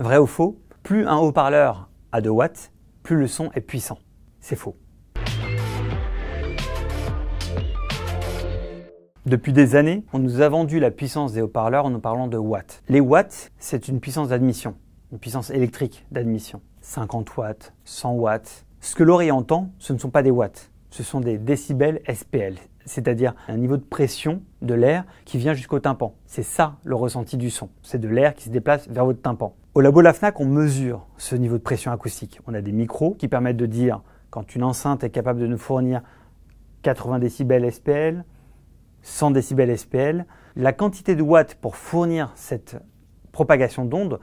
Vrai ou faux Plus un haut-parleur a de watts, plus le son est puissant. C'est faux. Depuis des années, on nous a vendu la puissance des haut-parleurs en nous parlant de watts. Les watts, c'est une puissance d'admission, une puissance électrique d'admission. 50 watts, 100 watts. Ce que l'oreille entend, ce ne sont pas des watts, ce sont des décibels SPL, c'est-à-dire un niveau de pression de l'air qui vient jusqu'au tympan. C'est ça le ressenti du son, c'est de l'air qui se déplace vers votre tympan. Au labo Lafnac, on mesure ce niveau de pression acoustique. On a des micros qui permettent de dire quand une enceinte est capable de nous fournir 80 décibels SPL, 100 décibels SPL, la quantité de watts pour fournir cette propagation d'onde,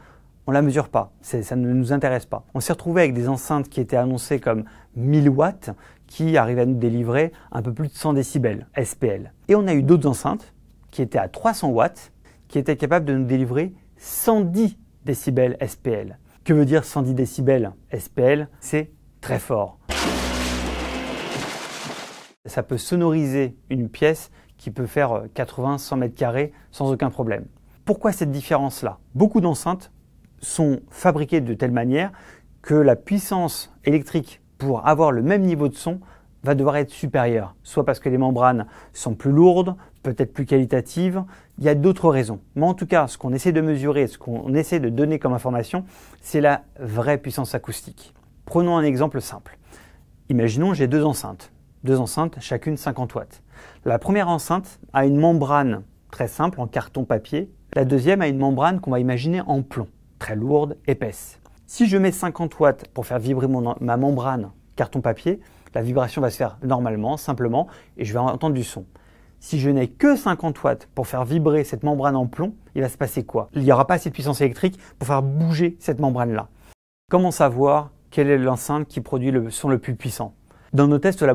on ne la mesure pas, ça ne nous intéresse pas. On s'est retrouvé avec des enceintes qui étaient annoncées comme 1000 watts, qui arrivait à nous délivrer un peu plus de 100 décibels, SPL. Et on a eu d'autres enceintes qui étaient à 300 watts, qui étaient capables de nous délivrer 110 décibels SPL. Que veut dire 110 décibels SPL C'est très fort. Ça peut sonoriser une pièce qui peut faire 80-100 mètres carrés sans aucun problème. Pourquoi cette différence-là Beaucoup d'enceintes sont fabriquées de telle manière que la puissance électrique pour avoir le même niveau de son, va devoir être supérieur, soit parce que les membranes sont plus lourdes, peut-être plus qualitatives, il y a d'autres raisons. Mais en tout cas, ce qu'on essaie de mesurer, ce qu'on essaie de donner comme information, c'est la vraie puissance acoustique. Prenons un exemple simple. Imaginons j'ai deux enceintes, deux enceintes chacune 50 watts. La première enceinte a une membrane très simple en carton papier, la deuxième a une membrane qu'on va imaginer en plomb, très lourde, épaisse. Si je mets 50 watts pour faire vibrer ma membrane carton papier, la vibration va se faire normalement, simplement, et je vais entendre du son. Si je n'ai que 50 watts pour faire vibrer cette membrane en plomb, il va se passer quoi Il n'y aura pas assez de puissance électrique pour faire bouger cette membrane-là. Comment savoir quelle est l'enceinte qui produit le son le plus puissant dans nos tests la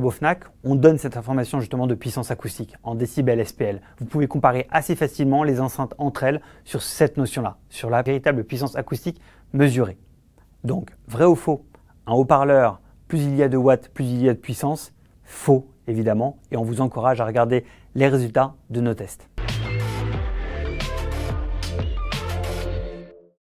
on donne cette information justement de puissance acoustique en décibels SPL. Vous pouvez comparer assez facilement les enceintes entre elles sur cette notion-là, sur la véritable puissance acoustique mesurée. Donc, vrai ou faux Un haut-parleur, plus il y a de watts, plus il y a de puissance Faux, évidemment, et on vous encourage à regarder les résultats de nos tests.